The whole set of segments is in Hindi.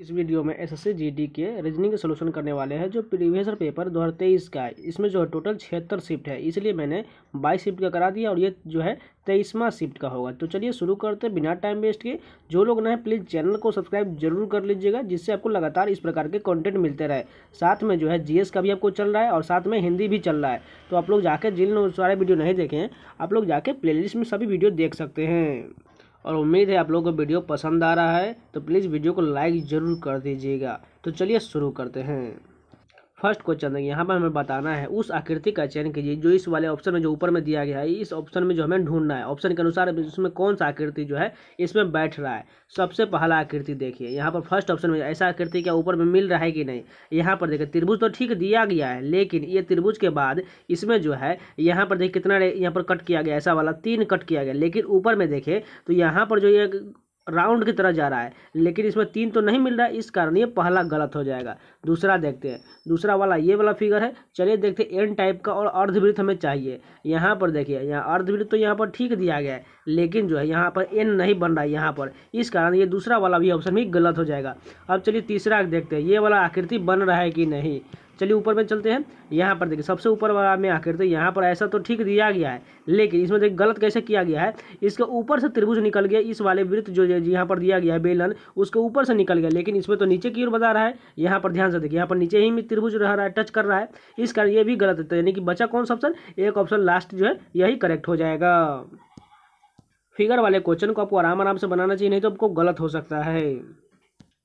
इस वीडियो में एसएससी जीडी के रीजनिंग के सोल्यूशन करने वाले हैं जो प्रीवियस पेपर दो हज़ार तेईस का है इसमें जो है टोटल छिहत्तर शिफ्ट है इसलिए मैंने बाईस शिफ्ट का करा दिया और ये जो है तेईसवा शिफ्ट का होगा तो चलिए शुरू करते हैं बिना टाइम वेस्ट के जो लोग नए प्लीज़ चैनल को सब्सक्राइब जरूर कर लीजिएगा जिससे आपको लगातार इस प्रकार के कंटेंट मिलते रहे साथ में जो है जी का भी आपको चल रहा है और साथ में हिंदी भी चल रहा है तो आप लोग जाकर जिन सारे वीडियो नहीं देखें आप लोग जाके प्ले में सभी वीडियो देख सकते हैं और उम्मीद है आप लोगों को वीडियो पसंद आ रहा है तो प्लीज़ वीडियो को लाइक ज़रूर कर दीजिएगा तो चलिए शुरू करते हैं फर्स्ट क्वेश्चन देंगे यहाँ पर हमें बताना है उस आकृति का चयन कीजिए जो इस वाले ऑप्शन में जो ऊपर में दिया गया है इस ऑप्शन में जो हमें ढूंढना है ऑप्शन के अनुसार इसमें कौन सा आकृति जो है इसमें बैठ रहा है सबसे पहला आकृति देखिए यहाँ पर फर्स्ट ऑप्शन में ऐसा आकृति क्या ऊपर में मिल रहा है कि नहीं यहाँ पर देखिए त्रिभुज तो ठीक दिया गया है लेकिन ये त्रिभुज के बाद इसमें जो है यहाँ पर देखिए कितना यहाँ पर कट किया गया ऐसा वाला तीन कट किया गया लेकिन ऊपर में देखे तो यहाँ पर जो ये राउंड की तरह जा रहा है लेकिन इसमें तीन तो नहीं मिल रहा है इस कारण ये पहला गलत हो जाएगा दूसरा देखते हैं दूसरा वाला ये वाला फिगर है चलिए देखते हैं एन टाइप का और अर्धवृत्त हमें चाहिए यहाँ पर देखिए यहाँ अर्धवृत्त तो यहाँ पर ठीक दिया गया है लेकिन जो है यहाँ पर एन नहीं बन रहा है यहाँ पर इस कारण ये दूसरा वाला भी ऑप्शन भी गलत हो जाएगा अब चलिए तीसरा देखते हैं ये वाला आकृति बन रहा है कि नहीं चलिए ऊपर में चलते हैं यहाँ पर देखिए सबसे ऊपर वाला में आकर तो यहाँ पर ऐसा तो ठीक दिया गया है लेकिन इसमें देखिए गलत कैसे किया गया है इसके ऊपर से त्रिभुज निकल गया इस वाले वृत्त जो यहाँ पर दिया गया है बेलन उसके ऊपर से निकल गया लेकिन इसमें तो नीचे की ओर बता रहा है यहाँ पर ध्यान से देखिए यहाँ पर नीचे ही त्रिभुज रह रहा है टच कर रहा है इस कारण ये भी गलत है यानी कि बचा कौन सा ऑप्शन एक ऑप्शन लास्ट जो है यही करेक्ट हो जाएगा फिगर वाले क्वेश्चन को आपको आराम आराम से बनाना चाहिए नहीं तो आपको गलत हो सकता है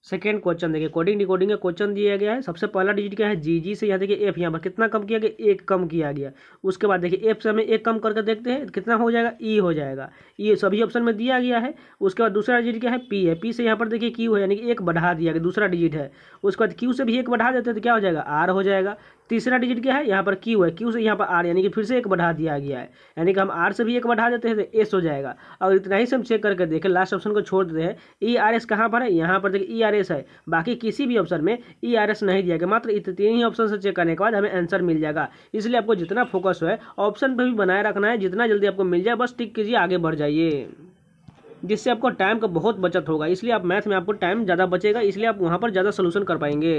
सेकेंड क्वेश्चन देखिए कोडिंग डिकोडिंग का क्वेश्चन दिया गया है सबसे पहला डिजिट क्या है जी जी से यहाँ देखिए एफ यहाँ पर कितना कम किया गया एक कम किया गया उसके बाद देखिए एफ से हमें एक कम करके देखते हैं कितना हो जाएगा ई e हो जाएगा ये e सभी ऑप्शन में दिया गया है उसके बाद दूसरा डिजिट क्या है पी है पी से यहाँ पर देखिए क्यू है यानी कि एक बढ़ा दिया गया दूसरा डिजिट है उसके बाद क्यू से भी एक बढ़ा देते हैं तो क्या हो जाएगा आर हो जाएगा तीसरा डिजिट क्या है यहाँ पर क्यू है क्यू से यहाँ पर आर यानी कि फिर से एक बढ़ा दिया गया है यानी कि हम आर से भी एक बढ़ा देते हैं तो एस हो जाएगा और इतना ही से हम चेक करके देखें लास्ट ऑप्शन को छोड़ देते हैं ई आर एस कहाँ पर है यहाँ पर देखिए ई आर एस है बाकी किसी भी ऑप्शन में ई आर एस नहीं दिया गया मात्र तीन ही ऑप्शन से चेक करने के बाद हमें आंसर मिल जाएगा इसलिए आपको जितना फोकस हो ऑप्शन पर भी बनाए रखना है जितना जल्दी आपको मिल जाए बस टिक कीजिए आगे बढ़ जाइए जिससे आपको टाइम का बहुत बचत होगा इसलिए आप मैथ में आपको टाइम ज़्यादा बचेगा इसलिए आप वहाँ पर ज़्यादा सोल्यूशन कर पाएंगे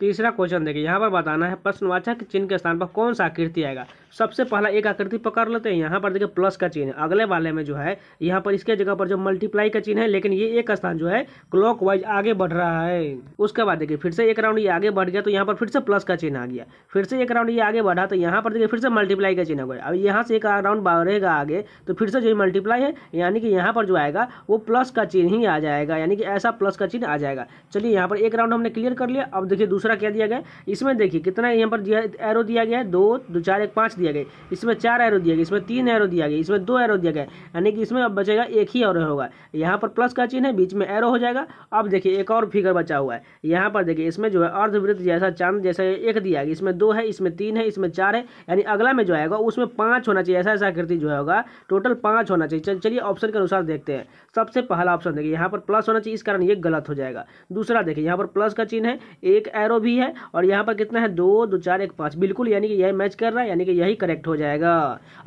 तीसरा क्वेश्चन देखिए यहाँ पर बताना है प्रश्नवाचक चिन्ह के स्थान पर कौन सा आकृति आएगा सबसे पहला एक आकृति पकड़ लेते हैं यहाँ पर देखिए प्लस का चिन्ह अगले वाले में जो है यहाँ पर इसके जगह पर जो मल्टीप्लाई का चिन्ह है लेकिन ये एक स्थान जो है क्लॉक वाइज आगे बढ़ रहा है उसके बाद देखिए फिर से एक राउंड ये आगे बढ़ गया तो यहाँ पर फिर से प्लस का चिन्ह आ गया फिर से एक राउंड ये आगे बढ़ा तो यहाँ पर देखिए फिर से मल्टीप्लाई का चिन्ह हो गया अब यहाँ से एक राउंड बढ़ेगा आगे तो फिर से जो मल्टीप्लाई है यानी कि यहाँ पर जो आएगा वो प्लस का चिन्ह ही आ जाएगा यानी कि ऐसा प्लस का चिन्ह आ जाएगा चलिए यहाँ पर एक राउंड हमने क्लियर कर लिया अब देखिए दूसरा दूसरा क्या दिया गया इसमें देखिए कितना यहाँ पर दिया एरो दिया गया है दो दो चार एक पाँच दिया गया इसमें चार एरो दिया गया इसमें तीन एरो दिया गया इसमें दो एरो दिया गया यानी कि इसमें अब बचेगा एक ही एरो होगा यहाँ पर प्लस का चिन्ह है बीच में एरो हो जाएगा अब देखिए एक और फिगर बचा हुआ है यहाँ पर देखिए इसमें जो है अर्धवृत्त जैसा चांद जैसा एक दिया गया इसमें दो है इसमें तीन है इसमें चार है यानी अगला में जो आएगा उसमें पाँच होना चाहिए ऐसा ऐसा आकृति जो होगा टोटल पाँच होना चाहिए चलिए ऑप्शन के अनुसार देखते हैं सबसे पहला ऑप्शन देखिए यहाँ पर प्लस होना चाहिए इस कारण ये गलत हो जाएगा दूसरा देखिए यहाँ पर प्लस का चिन्ह है एक एरो भी है और यहाँ पर कितना है दो दो चार एक पाँच बिल्कुल यानी कि यह मैच कर रहा है यानी कि यही करेक्ट हो जाएगा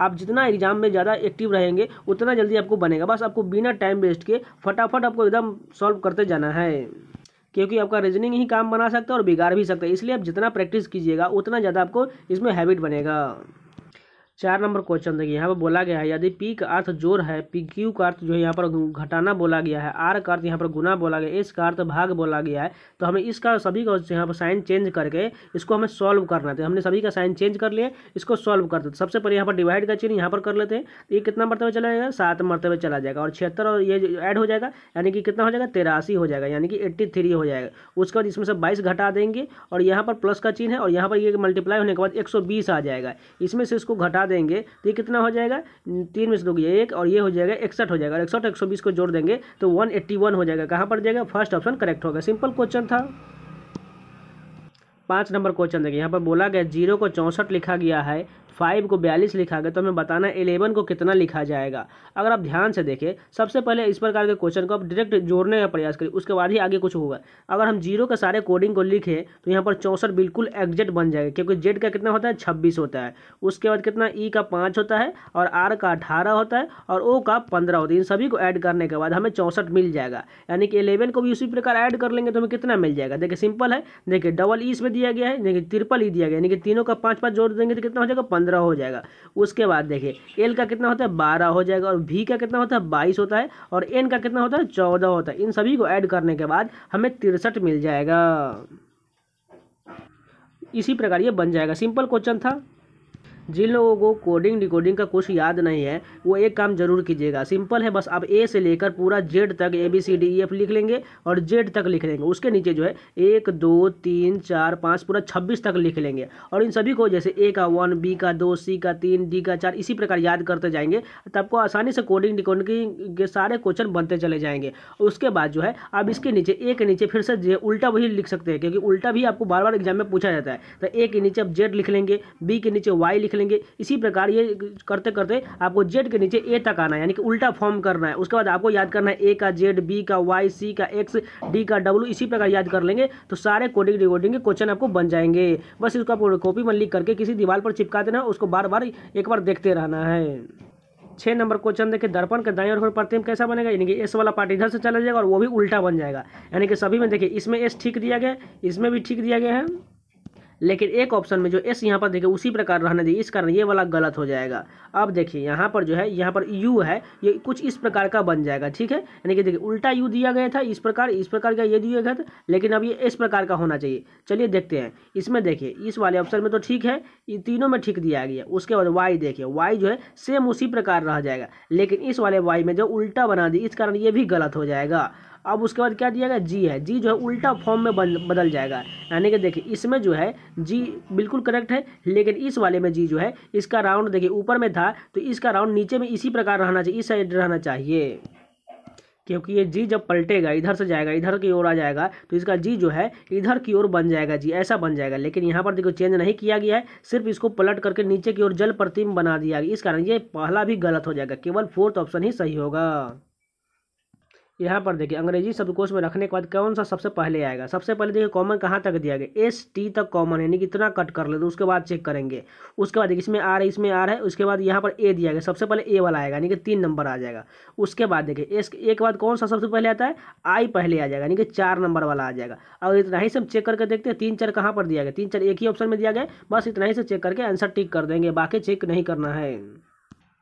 आप जितना एग्जाम में ज़्यादा एक्टिव रहेंगे उतना जल्दी आपको बनेगा बस आपको बिना टाइम वेस्ट के फटाफट आपको एकदम सॉल्व करते जाना है क्योंकि आपका रीजनिंग ही काम बना सकता है और बिगाड़ भी सकता है इसलिए आप जितना प्रैक्टिस कीजिएगा उतना ज़्यादा आपको इसमें हैबिट बनेगा चार नंबर क्वेश्चन देखिए यहाँ पर बोला गया है यदि पी का अर्थ जोर है पी क्यू का अर्थ जो है यहाँ पर घटाना बोला गया है आर का अर्थ यहाँ पर गुना बोला गया एस का अर्थ भाग बोला गया है तो हमें इसका सभी का यहाँ पर साइन चेंज करके इसको हमें सॉल्व करना था तो हमने सभी का साइन चेंज कर लिया इसको सॉल्व कर थे सबसे पहले यहाँ पर डिवाइड का चिन्ह यहाँ पर कर लेते हैं ये कितना मरतबे चला जाएगा सात मरतबे चला जाएगा और छिहत्तर और ये ऐड हो जाएगा यानी कि कितना हो जाएगा तेरासी हो जाएगा यानी कि एट्टी थ्री हो जाएगा उसके बाद इसमें से बाईस घटा देंगे और यहाँ पर प्लस का चिन्ह है और यहाँ पर ये मल्टीप्लाई होने के बाद एक सौ बीस आ जाएगा इसमें से इसको घटा देंगे तो ये कितना हो जाएगा तीन में से दोगे एक और ये हो जाएगा इकसठ हो जाएगा और इकसठ एक सौ बीस को जोड़ देंगे तो वन एट्टी वन हो जाएगा कहाँ पर जाएगा फर्स्ट ऑप्शन करेक्ट होगा सिंपल क्वेश्चन था पाँच नंबर क्वेश्चन देखिए यहाँ पर बोला गया जीरो को चौंसठ लिखा गया है फाइव को बयालीस लिखा गया तो हमें बताना है एलेवन को कितना लिखा जाएगा अगर आप ध्यान से देखें सबसे पहले इस प्रकार के क्वेश्चन को आप डायरेक्ट जोड़ने का प्रयास करिए उसके बाद ही आगे कुछ होगा अगर हम जीरो के सारे कोडिंग को लिखें तो यहाँ पर चौंसठ बिल्कुल एग्जैक्ट बन जाएगा क्योंकि जेड का कितना होता है छब्बीस होता है उसके बाद कितना ई का पाँच होता है और आर का अठारह होता है और ओ का पंद्रह होता है इन सभी को ऐड करने के बाद हमें चौंसठ मिल जाएगा यानी कि एलेवन को भी उसी प्रकार ऐड कर लेंगे तो हमें कितना मिल जाएगा देखिए सिंपल है देखिए डबल ई इसमें दिया गया है देखिए ट्रिपल ई दिया गया यानी कि तीनों का पाँच पाँच जोड़ देंगे तो कितना हो जाएगा पंद्रह पंद्रह हो जाएगा उसके बाद देखिए एल का कितना होता है बारह हो जाएगा और वी का कितना होता है बाईस होता है और एन का कितना होता है चौदह होता है इन सभी को ऐड करने के बाद हमें तिरसठ मिल जाएगा इसी प्रकार ये बन जाएगा सिंपल क्वेश्चन था जिन लोगों को कोडिंग डिकोडिंग का कुछ याद नहीं है वो एक काम जरूर कीजिएगा सिंपल है बस आप ए से लेकर पूरा जेड तक A B C D E F लिख लेंगे और जेड तक लिख लेंगे उसके नीचे जो है एक दो तीन चार पाँच पूरा छब्बीस तक लिख लेंगे और इन सभी को जैसे ए का वन बी का दो सी का तीन डी का चार इसी प्रकार याद करते जाएंगे तो आपको आसानी से कोडिंग डिकोडिंग के सारे क्वेश्चन बनते चले जाएंगे उसके बाद जो है आप इसके नीचे ए के नीचे फिर से उल्टा वही लिख सकते हैं क्योंकि उल्टा भी आपको बार बार एग्जाम में पूछा जाता है तो ए के नीचे आप जेड लिख लेंगे बी के नीचे वाई लिख लेंगे लेंगे इसी प्रकार ये करते करते आपको जेड के नीचे ए तक आना है यानी कि उल्टा फॉर्म करना है उसके बाद आपको याद करना है ए का जेड बी का वाई सी का एक्स डी का डब्ल्यू इसी प्रकार याद कर लेंगे तो सारे कोडिंग रिकॉर्डिंग के क्वेश्चन आपको बन जाएंगे बस इसको आप कॉपी में लिख करके किसी दीवार पर चिपका देना उसको बार बार एक बार देखते रहना है छः नंबर क्वेश्चन देखिए दर्पण का दाएं और फिर प्रतिम कैसा बनेगा यानी कि एस वाला पार्ट इधर से चला जाएगा और वो भी उल्टा बन जाएगा यानी कि सभी में देखिए इसमें एस ठीक दिया गया इसमें भी ठीक दिया गया है लेकिन एक ऑप्शन में जो एस यहाँ पर देखिए उसी प्रकार रहने दिए इस कारण ये वाला गलत हो जाएगा अब देखिए यहाँ पर जो है यहाँ पर यू है ये कुछ इस प्रकार का बन जाएगा ठीक है यानी कि देखिए उल्टा यू दिया गया था इस प्रकार इस प्रकार का ये दिया गया था लेकिन अब ये इस प्रकार का होना चाहिए चलिए देखते हैं इसमें देखिए इस वाले ऑप्शन में तो ठीक है तीनों में ठीक दिया गया उसके बाद वाई देखिए वाई जो है सेम उसी प्रकार रह जाएगा लेकिन इस वाले वाई में जो उल्टा बना दी इस कारण ये भी गलत हो जाएगा अब उसके बाद क्या दिया गया जी है जी जो है उल्टा फॉर्म में बदल जाएगा यानी कि देखिए इसमें जो है जी बिल्कुल करेक्ट है लेकिन इस वाले में जी जो है इसका राउंड देखिए ऊपर में था तो इसका राउंड नीचे में इसी प्रकार रहना चाहिए इस साइड रहना चाहिए क्योंकि ये जी जब पलटेगा इधर से जाएगा इधर की ओर आ जाएगा तो इसका जी जो है इधर की ओर बन जाएगा जी ऐसा बन जाएगा लेकिन यहाँ पर देखो चेंज नहीं किया गया है सिर्फ इसको पलट करके नीचे की ओर जल प्रतिम बना दिया गया इस कारण ये पहला भी गलत हो जाएगा केवल फोर्थ ऑप्शन ही सही होगा यहाँ पर देखिए अंग्रेजी शब्दकोश में रखने के बाद कौन सा सबसे पहले आएगा सबसे पहले देखिए कॉमन कहाँ तक दिया गया एस टी तक कॉमन यानी कि इतना कट कर ले तो उसके बाद चेक करेंगे उसके बाद देखिए इसमें आर है इसमें आर है उसके बाद यहाँ पर ए दिया गया सबसे पहले ए वाला आएगा यानी कि तीन नंबर आ जाएगा उसके बाद देखिए एस ए के बाद कौन सा सबसे पहले आता है आई पहले आ जाएगा यानी कि चार नंबर वाला आ जाएगा और इतना ही हम चेक करके देखते हैं तीन चार कहाँ पर दिया गया तीन चार एक ही ऑप्शन में दिया गया बस इतना ही से चेक करके आंसर टिक कर देंगे बाकी चेक नहीं करना है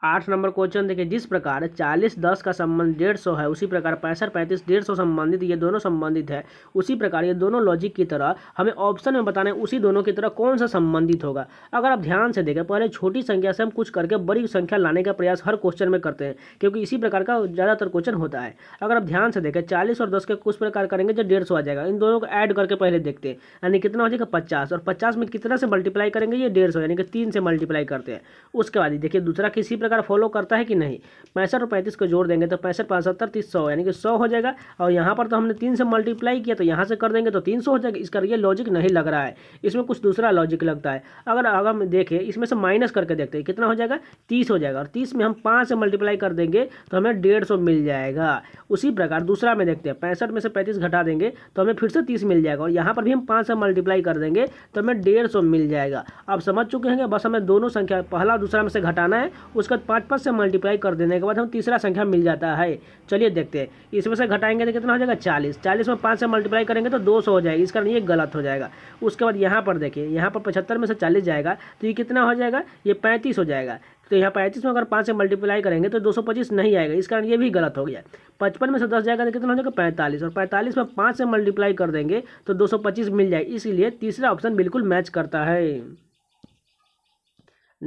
आठ नंबर क्वेश्चन देखें जिस प्रकार चालीस दस का संबंध डेढ़ सौ है उसी प्रकार पैंसठ पैंतीस डेढ़ सौ संबंधित ये दोनों संबंधित है उसी प्रकार ये दोनों लॉजिक की तरह हमें ऑप्शन में बताना है उसी दोनों की तरह कौन सा संबंधित होगा अगर आप ध्यान से देखें पहले छोटी संख्या से हम कुछ करके बड़ी संख्या लाने का प्रयास हर क्वेश्चन में करते हैं क्योंकि इसी प्रकार का ज़्यादातर क्वेश्चन होता है अगर आप ध्यान से देखें चालीस और दस के कुछ प्रकार करेंगे जो तो डेढ़ आ जाएगा इन दोनों को ऐड करके पहले देखते हैं यानी कितना हो जाएगा पचास और पचास में कितना से मल्टीप्लाई करेंगे ये डेढ़ यानी कि तीन से मल्टीप्लाई करते हैं उसके बाद देखिए दूसरा किसी प्रकार प्रकार फॉलो करता है कि नहीं पैंसठ और पैंतीस को जोड़ देंगे तो पैंसठ पचहत्तर तीस सौ यानी कि सौ हो जाएगा और यहाँ पर तो हमने तीन से मल्टीप्लाई किया तो यहाँ से कर देंगे तो तीन सौ हो जाएगा इसका ये लॉजिक नहीं लग रहा है इसमें कुछ दूसरा लॉजिक लगता है अगर अगर हम देखें इसमें से माइनस करके देखते हैं कितना हो जाएगा तीस हो जाएगा और तीस में हम पाँच से मल्टीप्लाई कर देंगे तो हमें डेढ़ मिल जाएगा उसी प्रकार दूसरा में देखते हैं पैंसठ में से पैंतीस घटा देंगे तो हमें फिर से तीस मिल जाएगा और यहाँ पर भी हम पाँच से मल्टीप्लाई कर देंगे तो हमें डेढ़ मिल जाएगा अब समझ चुके हैं बस हमें दोनों संख्या पहला दूसरा में से घटाना है उसका बाद पाँच पाँच से मल्टीप्लाई कर देने के बाद हमें तीसरा संख्या मिल जाता है चलिए देखते हैं इसमें से घटाएंगे तो कितना हो जाएगा चालीस चालीस में पाँच से मल्टीप्लाई करेंगे तो दो हो जाएगा इस कारण ये गलत हो जाएगा उसके बाद यहाँ पर देखिए यहाँ पर पचहत्तर में से चालीस जाएगा तो ये कितना हो जाएगा ये पैंतीस हो जाएगा तो यहाँ पैंतीस में अगर पाँच से मल्टीप्लाई करेंगे तो दो सौ पच्चीस नहीं आएगा इस कारण ये भी गलत हो गया पचपन में से दस जाएगा तो कितना हो जाएगा पैंतालीस और पैंतालीस में पाँच से मल्टीप्लाई कर देंगे तो दो सौ पच्चीस मिल जाएगा इसीलिए तीसरा ऑप्शन बिल्कुल मैच करता है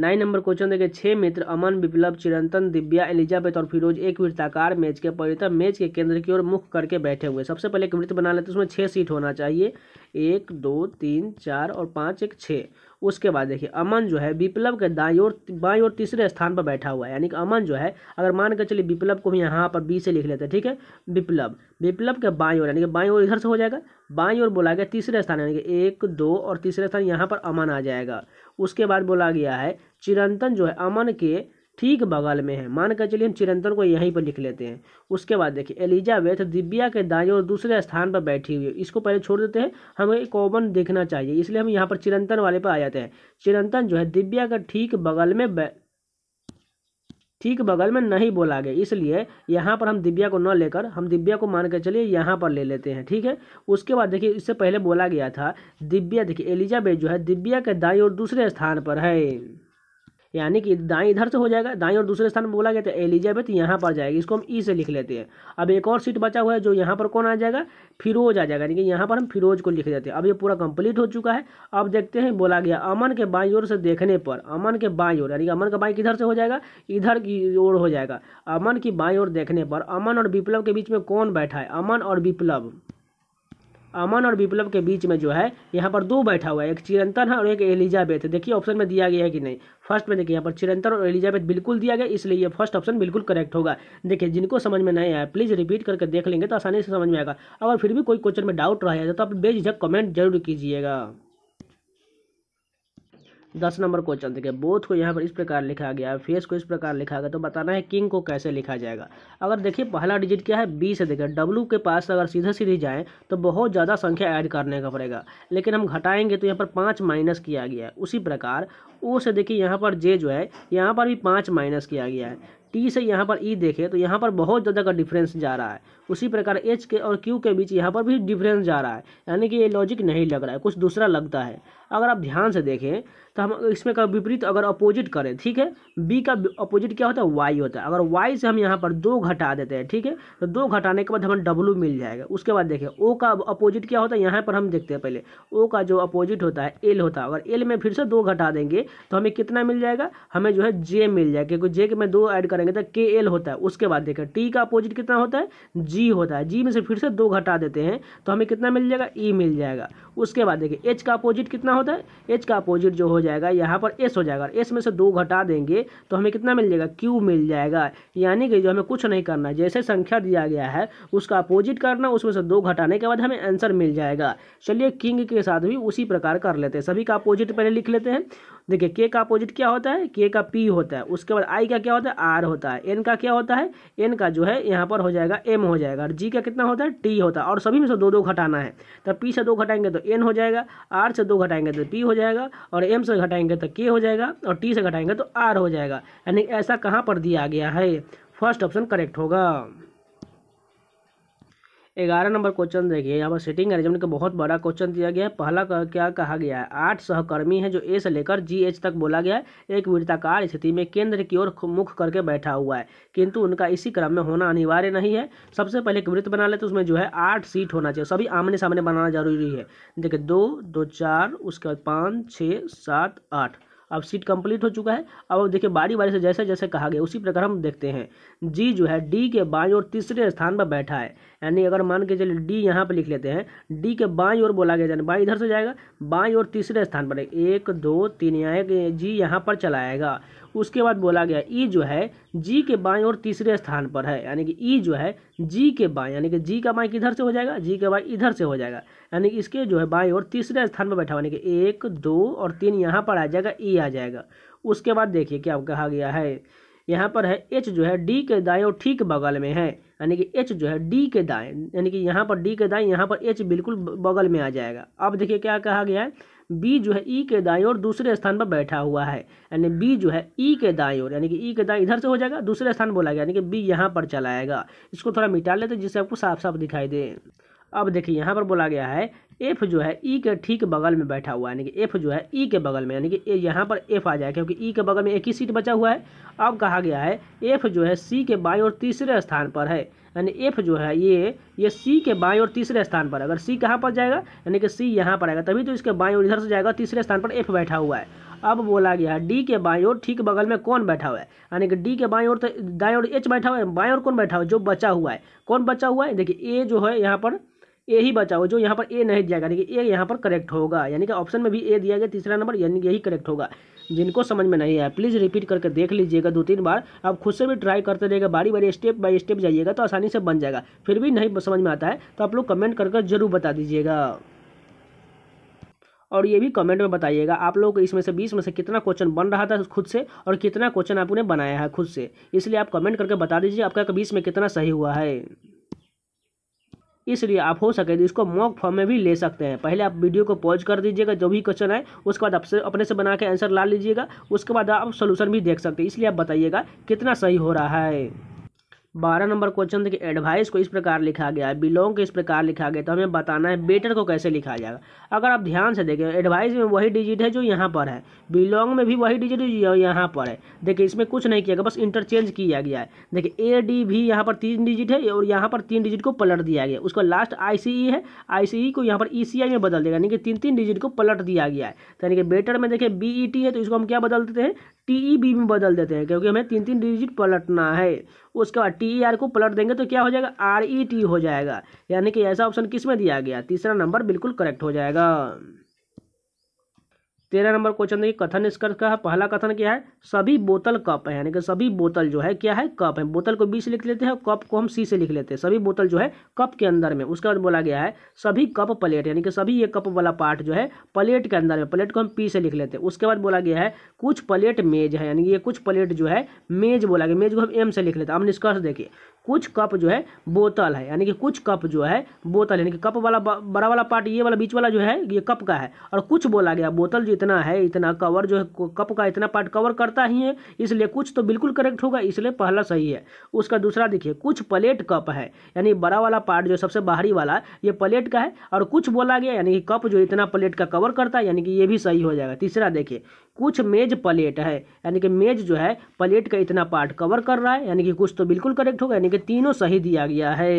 नाइन नंबर क्वेश्चन देखे छह मित्र अमन विप्लव चिरंतन दिव्या एलिजाबेथ और फिरोज एक वृत्ताकार मेज के परिता मेज के केंद्र की ओर मुख करके बैठे हुए सबसे पहले एक वृत्त बना लेते हैं उसमें छह सीट होना चाहिए एक दो तीन चार और पाँच एक छः उसके बाद देखिए अमन जो है विप्लव के दाई और बाई और तीसरे स्थान पर बैठा हुआ है यानी कि अमन जो है अगर मान कर चलिए विप्लव को भी यहाँ पर बी से लिख लेते हैं ठीक है विप्लव विप्लव के बाई और यानी कि बाई और इधर से हो जाएगा बाई और बोला गया तीसरे स्थान यानी कि एक दो और तीसरे स्थान यहाँ पर अमन आ जाएगा उसके बाद बोला गया है चिरंतन जो है अमन के ठीक बगल में है मान कर चलिए हम चिरंतन को यहीं पर लिख लेते हैं उसके बाद देखिए एलिजाबेथ दिव्या के दाएं और दूसरे स्थान पर बैठी हुई है इसको पहले छोड़ देते हैं हमें कॉमन देखना चाहिए इसलिए हम यहाँ पर चिरंतन वाले पर आ जाते हैं चिरंतन जो है दिव्या का ठीक बगल में ठीक बगल में नहीं बोला गया इसलिए यहाँ पर हम दिव्या को न लेकर हम दिव्या को मान कर चलिए यहाँ पर ले लेते हैं ठीक है उसके बाद देखिए इससे पहले बोला गया था दिव्या देखिए एलिजाबेथ जो है दिव्या के दाई और दूसरे स्थान पर है यानी कि दाएं इधर से हो जाएगा दाएं और दूसरे स्थान पर बोला गया था एलिजाबेथ यहाँ पर जाएगी इसको हम ई e से लिख लेते हैं अब एक और सीट बचा हुआ है जो यहाँ पर कौन आ जाएगा फिरोज आ जाएगा यानी कि यहाँ पर हम फिरोज को लिख देते हैं अब ये पूरा कंप्लीट हो चुका है अब देखते हैं बोला गया अमन के बाई ओर से देखने पर अमन के बाई ओर यानी कि अमन का बाई किधर से हो जाएगा इधर की ओर हो जाएगा अमन की बाई ओर देखने पर अमन और विप्लव के बीच में कौन बैठा है अमन और विप्लव अमन और विप्लव के बीच में जो है यहाँ पर दो बैठा हुआ है एक चिरंतन है और एक एलिजाबेथ देखिए ऑप्शन में दिया गया है कि नहीं फर्स्ट में देखिए यहाँ पर चिरंतन और एलिजाबेथ बिल्कुल दिया गया इसलिए ये फर्स्ट ऑप्शन बिल्कुल करेक्ट होगा देखिए जिनको समझ में नहीं आया प्लीज़ रिपीट करके देख लेंगे तो आसानी से समझ में आएगा अगर फिर भी कोई क्वेश्चन में डाउट रह जाए तो आप बेझिझक कमेंट जरूर कीजिएगा दस नंबर क्वेश्चन देखिए बोथ को यहाँ पर इस प्रकार लिखा गया है फेस को इस प्रकार लिखा गया तो बताना है किंग को कैसे लिखा जाएगा अगर देखिए पहला डिजिट क्या है बी से देखिए डब्लू के पास अगर सीधे सीधे जाएँ तो बहुत ज़्यादा संख्या ऐड करने का पड़ेगा लेकिन हम घटाएंगे तो यहाँ पर पाँच माइनस किया गया है उसी प्रकार ओ से देखिए यहाँ पर जे जो है यहाँ पर भी पाँच माइनस किया गया है टी से यहाँ पर ई e देखें तो यहाँ पर बहुत ज़्यादा का डिफरेंस जा रहा है उसी प्रकार एच के और क्यू के बीच यहाँ पर भी डिफरेंस जा रहा है यानी कि ये लॉजिक नहीं लग रहा है कुछ दूसरा लगता है अगर आप ध्यान से देखें तो हम इसमें का विपरीत अगर अपोजिट करें ठीक है बी का अपोजिट क्या होता है वाई होता है अगर वाई से हम यहाँ पर दो घटा देते हैं ठीक है तो दो घटाने के बाद हमें डब्लू मिल जाएगा उसके बाद देखें ओ का अपोजिट क्या होता है यहाँ पर हम देखते हैं पहले ओ का जो अपोजिट होता है एल होता है अगर एल में फिर से दो घटा देंगे तो हमें कितना मिल जाएगा हमें जो है जे मिल जाएगा क्योंकि जे के में दो ऐड करें करेंगे तो के एल होता है उसके बाद देखें टी का अपोजिट कितना होता है जी होता है जी में से फिर से दो घटा देते हैं तो हमें कितना मिल जाएगा ई e मिल जाएगा उसके बाद देखिए एच का अपोजिट कितना होता है एच का अपोजिट जो हो जाएगा यहाँ पर एस हो जाएगा एस में से दो घटा देंगे तो हमें कितना मिल जाएगा क्यू मिल जाएगा यानी कि जो हमें कुछ नहीं करना जैसे संख्या दिया गया है उसका अपोजिट करना उसमें से दो घटाने के बाद हमें आंसर मिल जाएगा चलिए किंग के साथ भी उसी प्रकार कर लेते हैं सभी का अपोजिट पहले लिख लेते हैं देखिए के का अपोजिट क्या होता है के का पी होता है उसके बाद आई का क्या होता है आर होता है एन का क्या होता है एन का जो है यहाँ पर हो जाएगा एम हो जाएगा और जी का कितना होता है टी होता है और सभी में से दो दो घटाना है तो पी से दो घटाएंगे तो एन हो जाएगा आर से दो घटाएंगे तो पी हो जाएगा और एम से घटाएंगे तो के हो जाएगा और टी से घटाएंगे तो आर हो जाएगा यानी ऐसा कहाँ पर दिया गया है फर्स्ट ऑप्शन करेक्ट होगा ग्यारह नंबर क्वेश्चन देखिए यहाँ पर सिटिंग अरेंजमेंट का बहुत बड़ा क्वेश्चन दिया गया है पहला क्या कहा गया है आठ सहकर्मी है जो ए से लेकर जी एच तक बोला गया है एक वृत्ताकार स्थिति में केंद्र की ओर मुख करके बैठा हुआ है किंतु उनका इसी क्रम में होना अनिवार्य नहीं है सबसे पहले एक वृत्त बना ले तो उसमें जो है आठ सीट होना चाहिए सभी आमने सामने बनाना जरूरी है देखिए दो दो चार उसके बाद पाँच छः सात आठ अब सीट कंप्लीट हो चुका है अब देखिए बारी बारी से जैसे जैसे कहा गया उसी प्रकार हम देखते हैं जी जो है डी के बाई और तीसरे स्थान पर बैठा है यानी अगर मान के चलिए डी यहाँ पर लिख लेते हैं डी के बाई और बोला गया जाना बाई इधर से जाएगा बाई और तीसरे स्थान पर एक दो तीन यहाँ जी यहाँ पर चलाएगा उसके बाद बोला गया ई जो है जी के बाएं और तीसरे स्थान पर है यानी कि ई जो है जी के बाएं यानी कि जी का बाएं किधर से हो जाएगा जी के बाएं इधर से हो जाएगा यानी कि इसके जो है बाएं और तीसरे स्थान पर बैठा हुआ यानी कि एक दो और तीन यहाँ पर आ जाएगा ई आ जाएगा उसके बाद देखिए क्या कहा गया है यहाँ पर है एच जो है डी के दाएँ और ठीक बगल में है यानी कि एच जो है डी के दाएँ यानी कि यहाँ पर डी के दाएँ यहाँ पर एच बिल्कुल बगल में आ जाएगा अब देखिए क्या कहा गया है बी जो है ई के दाएं और दूसरे स्थान पर बैठा हुआ है यानी बी जो है ई के दाएं और यानी कि ई के दाएं इधर से हो जाएगा दूसरे स्थान बोला गया यानी कि बी यहाँ पर चला आएगा इसको थोड़ा मिटा लेते जिससे आपको साफ साफ दिखाई दे अब देखिए यहाँ पर बोला गया है एफ जो है ई के ठीक बगल में बैठा हुआ है यानी कि एफ जो है ई के बगल में यानी कि यहाँ पर एफ आ जाए क्योंकि ई के बगल में एक ही सीट बचा हुआ है अब कहा गया है एफ जो है सी के बाएं और तीसरे स्थान पर है यानी एफ जो है ये ये सी के बाएं और तीसरे स्थान पर अगर सी कहाँ पर जाएगा यानी कि सी यहाँ पर आएगा तभी तो इसके बाएं और इधर से जाएगा तीसरे स्थान पर एफ बैठा हुआ है अब बोला गया है डी के बाएं और ठीक बगल में कौन बैठा हुआ है यानी कि डी के बाएं और दाएं और एच बैठा हुआ है बाएं और कौन बैठा हुआ है जो बचा हुआ है कौन बचा हुआ है देखिए ए जो है यहाँ पर ए ही बचा हुआ जो यहाँ पर ए नहीं दिया गया यानी कि ए यहाँ पर करेक्ट होगा यानी कि ऑप्शन में भी ए दिया गया तीसरा नंबर यानी यही करेक्ट होगा जिनको समझ में नहीं आया प्लीज़ रिपीट करके देख लीजिएगा दो तीन बार आप खुद से भी ट्राई करते रहिएगा बारी बारी स्टेप बाय स्टेप जाइएगा तो आसानी से बन जाएगा फिर भी नहीं समझ में आता है तो आप लोग कमेंट करके जरूर बता दीजिएगा और ये भी कमेंट में बताइएगा आप लोग इसमें से बीस में से कितना क्वेश्चन बन रहा था खुद से और कितना क्वेश्चन आपने बनाया है खुद से इसलिए आप कमेंट करके बता दीजिए आपका बीस में कितना सही हुआ है इसलिए आप हो सके तो इसको मॉक फॉर्म में भी ले सकते हैं पहले आप वीडियो को पॉज कर दीजिएगा जो भी क्वेश्चन है उसके बाद आप अपने से बना के आंसर ला लीजिएगा उसके बाद आप सोल्यूशन भी देख सकते हैं इसलिए आप बताइएगा कितना सही हो रहा है बारह नंबर क्वेश्चन देखिए एडवाइस को इस प्रकार लिखा गया है बिलोंग को इस प्रकार लिखा गया तो हमें बताना है बेटर को कैसे लिखा जाएगा अगर आप ध्यान से देखें एडवाइस में वही डिजिट है जो यहाँ पर है बिलोंग में भी वही डिजिट जो यहाँ पर है देखिए इसमें कुछ नहीं किया गया बस इंटरचेंज किया गया है देखिए ए डी भी यहाँ पर तीन डिजिट है और यहाँ पर तीन डिजिट को पलट दिया गया उसका लास्ट आई सी ई है आई सी ई को यहाँ पर ई सी आई में बदल देगा यानी कि तीन तीन डिजिट को पलट दिया गया है यानी कि बेटर तो में देखिए बी ई टी है तो इसको हम क्या बदल देते हैं टी e में बदल देते हैं क्योंकि हमें तीन तीन डिजिट पलटना है उसके बाद टी ई आर को पलट देंगे तो क्या हो जाएगा आर ई टी हो जाएगा यानी कि ऐसा ऑप्शन किस में दिया गया तीसरा नंबर बिल्कुल करेक्ट हो जाएगा तेरह नंबर क्वेश्चन देखिए कथन निष्कर्ष का है पहला कथन क्या है सभी बोतल कप है यानी कि सभी बोतल जो है क्या है कप है बोतल को बी से लिख लेते हैं कप को हम सी से लिख लेते हैं सभी बोतल जो है कप के अंदर में उसके बाद बोला गया है सभी कप प्लेट यानी कि सभी ये कप वाला पार्ट जो है प्लेट के अंदर में प्लेट को हम पी से लिख लेते हैं उसके बाद बोला गया है कुछ प्लेट मेज है यानी कि ये कुछ प्लेट जो है मेज बोला गया मेज को हम एम से लिख लेते हैं अब निष्कर्ष देखिए कुछ कप जो है बोतल है यानी कि कुछ कप जो है बोतल यानी कि कप वाला बड़ा वाला पार्ट ये वाला बीच वाला जो है ये कप का है और कुछ बोला गया बोतल जो इतना है इतना कवर जो है कप का इतना पार्ट कवर करता ही है इसलिए कुछ तो बिल्कुल करेक्ट होगा इसलिए पहला सही है उसका दूसरा देखिए कुछ प्लेट कप है यानी बड़ा वाला पार्ट जो सबसे बाहरी वाला ये प्लेट का है और कुछ बोला गया यानी कि कप जो इतना प्लेट का कवर करता है यानी कि ये भी सही हो जाएगा तीसरा देखिए कुछ मेज प्लेट है यानी कि मेज जो है प्लेट का इतना पार्ट कवर कर रहा है यानी कि कुछ तो बिल्कुल करेक्ट होगा यानी कि तीनों सही दिया गया है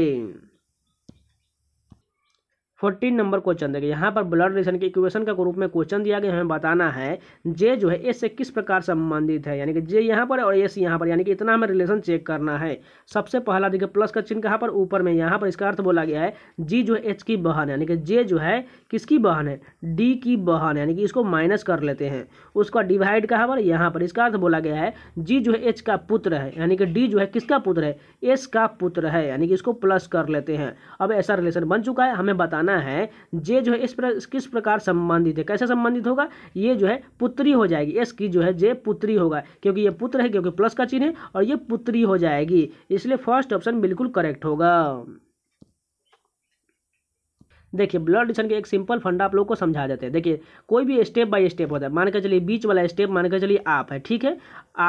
फोर्टीन नंबर क्वेश्चन देखिए यहाँ पर ब्लड रिलेशन के इक्वेशन का रूप में क्वेश्चन दिया गया हमें बताना है जे जो है एस से किस प्रकार संबंधित है यानी कि जे यहाँ पर और एस यहाँ पर यानी कि इतना हमें रिलेशन चेक करना है सबसे पहला देखिए प्लस का चिन्ह कहाँ पर ऊपर में यहाँ पर इसका अर्थ बोला गया है जी जो है एच की बहन यानी कि जे जो है किसकी बहन है डी की बहन यानी कि इसको माइनस कर लेते हैं उसका डिवाइड कहाँ पर यहाँ पर इसका अर्थ बोला गया है जी जो है एच का पुत्र है यानी कि डी जो है किसका पुत्र है एस का पुत्र है यानी कि इसको प्लस कर लेते हैं अब ऐसा रिलेशन बन चुका है हमें बताना करना है ये जो है इस प्र, किस प्रकार संबंधित है कैसे संबंधित होगा ये जो है पुत्री हो जाएगी एस की जो है जे पुत्री होगा क्योंकि ये पुत्र है क्योंकि प्लस का चिन्ह है और ये पुत्री हो जाएगी इसलिए फर्स्ट ऑप्शन बिल्कुल करेक्ट होगा देखिए ब्लड रिलेशन के एक सिंपल फंडा आप लोग को समझा देते हैं देखिए कोई भी स्टेप बाय स्टेप होता है मान के चलिए बीच वाला स्टेप मान के चलिए आप है ठीक है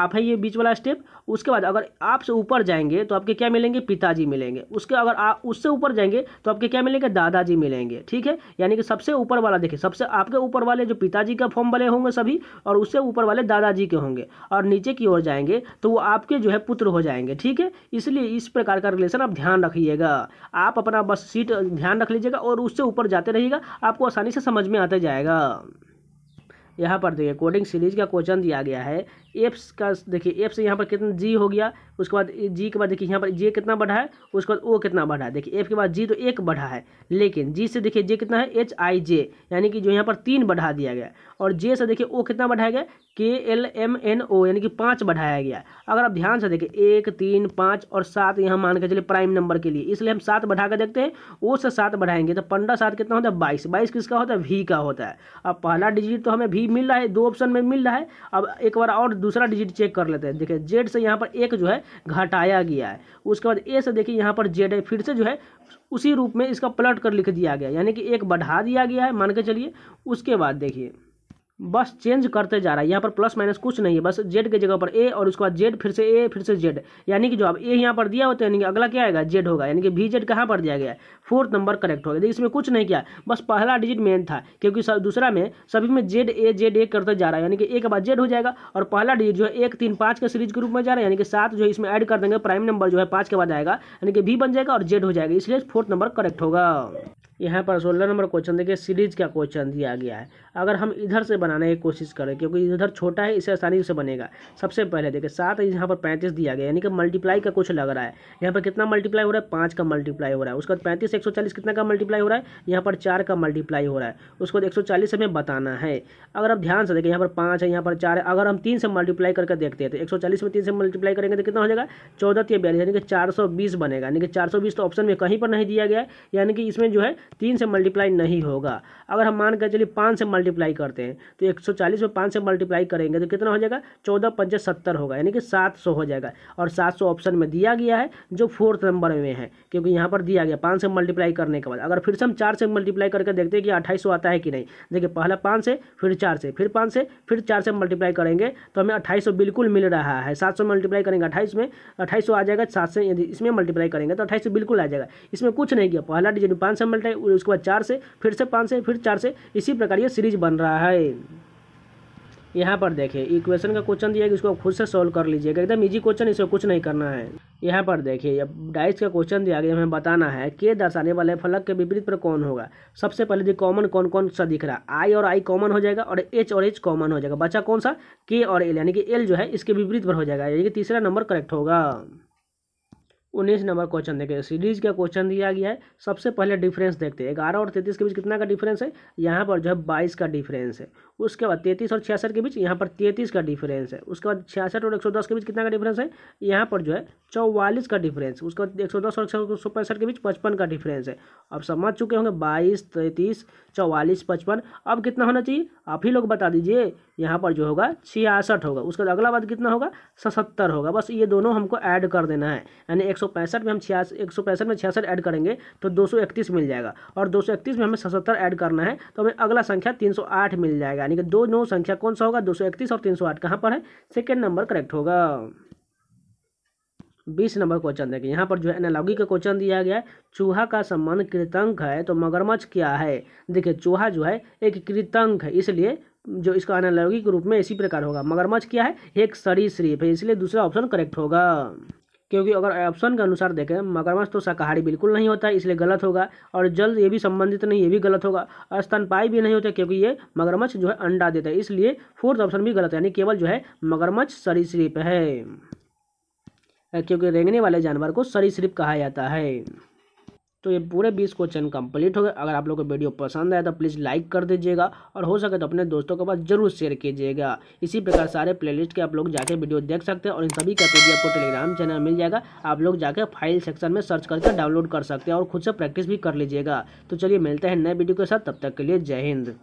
आप है ये बीच वाला स्टेप उसके बाद अगर आपसे ऊपर जाएंगे तो आपके क्या मिलेंगे पिताजी मिलेंगे उसके अगर आप उससे ऊपर जाएंगे तो आपके क्या मिलेंगे दादाजी मिलेंगे ठीक है यानी कि सबसे ऊपर वाला देखिए सबसे आपके ऊपर वाले जो पिताजी का फॉर्म वाले होंगे सभी और उससे ऊपर वाले दादाजी के होंगे और नीचे की ओर जाएंगे तो वो आपके जो है पुत्र हो जाएंगे ठीक है इसलिए इस प्रकार का रिलेशन आप ध्यान रखिएगा आप अपना बस सीट ध्यान रख लीजिएगा और उस उससे ऊपर जाते रहिएगा आपको आसानी से समझ में आता जाएगा यहाँ पर देखिए कोडिंग सीरीज का क्वेश्चन दिया गया है एप्स का देखिए एप्स यहाँ पर कितना जी हो गया उसके बाद जी के बाद देखिए यहाँ पर जे कितना बढ़ा है उसके बाद ओ कितना बढ़ा है देखिए एफ के बाद जी तो एक बढ़ा है लेकिन जी से देखिए जे कितना है एच आई जे यानी कि जो यहाँ पर तीन बढ़ा दिया गया और जे से देखिए ओ कितना बढ़ाया गया के एल एम एन ओ यानी कि पाँच बढ़ाया गया अगर आप ध्यान से देखें एक तीन पाँच और सात यहाँ मान के चलिए प्राइम नंबर के लिए इसलिए हम सात बढ़ा कर देखते हैं ओ से सात बढ़ाएंगे तो पंद्रह सात कितना होता है बाईस बाईस किसका होता है वी का होता है अब पहला डिजिट तो हमें वी मिल रहा है दो ऑप्शन में मिल रहा है अब एक बार और दूसरा डिजिट चेक कर लेते हैं देखिए जेड से यहाँ पर एक जो है घटाया गया है उसके बाद ए से देखिए यहाँ पर जेड है फिर से जो है उसी रूप में इसका पलट कर लिख दिया गया यानी कि एक बढ़ा दिया गया है मान के चलिए उसके बाद देखिए बस चेंज करते जा रहा है यहाँ पर प्लस माइनस कुछ नहीं है बस जेड के जगह पर ए और उसके बाद जेड फिर से ए फिर से जेड यानी कि जो अब ए यहाँ पर दिया होता है यानी कि अगला क्या आएगा जेड होगा यानी कि वी जेड कहाँ पर दिया गया है फोर्थ नंबर करेक्ट होगा देखिए इसमें कुछ नहीं किया बस पहला डिजिट मेन था क्योंकि दूसरा में सभी में जेड ए जेड ए करते जा रहा है यानी कि ए के बाद जेड हो जाएगा और पहला डिजिट जो है एक तीन पाँच के सीरीज के रूप में जा रहा है यानी कि सात जो है इसमें ऐड कर देंगे प्राइम नंबर जो है पाँच के बाद आएगा यानी कि भी बन जाएगा और जेड हो जाएगा इसलिए फोर्थ नंबर करेक्ट होगा यहाँ पर सोलह नंबर क्वेश्चन देखिए सीरीज का क्वेश्चन दिया गया है अगर हम इधर से बनाने की कोशिश करें क्योंकि इधर छोटा है इसे आसानी से बनेगा सबसे पहले देखिए सात यहाँ पर पैंतीस दिया गया यानी कि मल्टीप्लाई का कुछ लग रहा है यहाँ पर कितना मल्टीप्लाई हो रहा है पाँच का मल्टीप्लाई हो रहा है उसके बाद पैंतीस एक कितना का मल्टीप्लाई हो रहा है यहाँ पर चार का मल्टीप्लाई हो रहा है उसको एक सौ हमें बताना है अगर आप ध्यान से देखिए यहाँ पर पाँच है यहाँ पर चार है अगर हम तीन से मल्टीप्लाई करके देखते हैं तो एक में तीन से मल्टीप्लाई करेंगे तो कितना हो जाएगा चौदह या बयालीस यानी कि चार बनेगा यानी कि चार तो ऑप्शन में कहीं पर नहीं दिया गया यानी कि इसमें जो है तीन से मल्टीप्लाई नहीं होगा अगर हम मान कर चलिए पाँच से मल्टी मल्टीप्लाई करते हैं तो 140 में पाँच से मल्टीप्लाई करेंगे तो कितना हो जाएगा चौदह पंचे सत्तर होगा यानी कि सात सौ हो जाएगा और सात सौ ऑप्शन में दिया गया है जो फोर्थ नंबर में है क्योंकि यहाँ पर दिया गया पाँच से मल्टीप्लाई करने के बाद अगर फिर से हम चार से मल्टीप्लाई करके देखते हैं कि अट्ठाईस आता है कि नहीं देखिए पहला पाँच से फिर चार से फिर पाँच से फिर चार से मल्टीप्लाई करेंगे तो हमें अट्ठाईस बिल्कुल मिल रहा है सात मल्टीप्लाई करेंगे अट्ठाईस में अट्ठाईस आ जाएगा सात से यदि इसमें मल्टीप्लाई करेंगे तो अट्ठाईस बिल्कुल आ जाएगा इसमें कुछ नहीं किया पहला डिजिट पाँच से मल्टीप्लाई उसके बाद चार से फिर से पाँच से फिर चार से इसी प्रकार ये सीरीज चीज़ बन रहा है यहाँ पर देखिए इक्वेशन का क्वेश्चन दिया कि इसको खुद से सॉल्व कर लीजिएगा एकदम इजी क्वेश्चन इसको कुछ नहीं करना है यहाँ पर देखिए अब डाइस का क्वेश्चन दिया गया हमें बताना है के दर्शाने वाले फलक के विपरीत पर कौन होगा सबसे पहले देखिए कॉमन कौन कौन सा दिख रहा है आई और आई कॉमन हो जाएगा और एच और एच कॉमन हो जाएगा बचा कौन सा के और एल यानी कि एल जो है इसके विपरीत पर हो जाएगा यानी कि तीसरा नंबर करेक्ट होगा उन्नीस नंबर क्वेश्चन देखें सीरीज का क्वेश्चन दिया गया है सबसे पहले डिफरेंस देखते हैं ग्यारह और तैतीस के बीच कितना का डिफरेंस है यहाँ पर जो है बाईस का डिफरेंस है उसके बाद तैतीस और छियासठ के बीच यहाँ पर तैतीस का डिफरेंस है उसके बाद छियासठ और एक सौ दस के बीच कितना का डिफरेंस है यहाँ पर जो है चौवालीस का डिफरेंस उसके बाद एक सौ दस और एक सौ पैंसठ के बीच पचपन का डिफरेंस है अब समझ चुके होंगे बाईस तैतीस चौवालीस पचपन अब कितना होना चाहिए आप ही लोग बता दीजिए यहाँ पर जो होगा छियासठ होगा उसका अगला बाद कितना होगा सतहत्तर होगा बस ये दोनों हमको ऐड कर देना है यानी एक में हम छियास एक में छियासठ ऐड करेंगे तो दो मिल जाएगा और दो में हमें सतहत्तर ऐड करना है तो हमें अगला संख्या तीन मिल जाएगा यानी कि दो नौ संख्या कौन सा होगा दो और तीन सौ कहाँ पर है सेकेंड नंबर करेक्ट होगा बीस नंबर क्वेश्चन देखिए यहाँ पर जो है एनालॉगी का क्वेश्चन दिया गया है चूहा का संबंध कृतंक है तो मगरमच्छ क्या है देखिए चूहा जो है एक कृतंक है इसलिए जो इसका अनालॉगिक रूप में इसी प्रकार होगा मगरमच्छ क्या है एक सरीसृप है इसलिए दूसरा ऑप्शन करेक्ट होगा क्योंकि अगर ऑप्शन के अनुसार देखें मगरमच्छ तो शाकाहारी बिल्कुल नहीं होता है इसलिए गलत होगा और जल ये भी संबंधित नहीं ये भी गलत होगा और स्तनपाई भी नहीं होता क्योंकि ये मगरमच्छ जो है अंडा देता है इसलिए फोर्थ ऑप्शन भी गलत है यानी केवल जो है मगरमच्छ सरीसृप है क्योंकि रेंगने वाले जानवर को सरीसृप कहा जाता है तो ये पूरे बीस क्वेश्चन कंप्लीट हो गए अगर आप लोग को वीडियो पसंद आया तो प्लीज़ लाइक कर दीजिएगा और हो सके तो अपने दोस्तों के पास जरूर शेयर कीजिएगा इसी प्रकार सारे प्लेलिस्ट के आप लोग जाके वीडियो देख सकते हैं और इन सभी का पी आपको टेलीग्राम चैनल मिल जाएगा आप लोग जाके फाइल सेक्शन में सर्च करके डाउनलोड कर सकते हैं और खुद से प्रैक्टिस भी कर लीजिएगा तो चलिए मिलते हैं नए वीडियो के साथ तब तक के लिए जय हिंद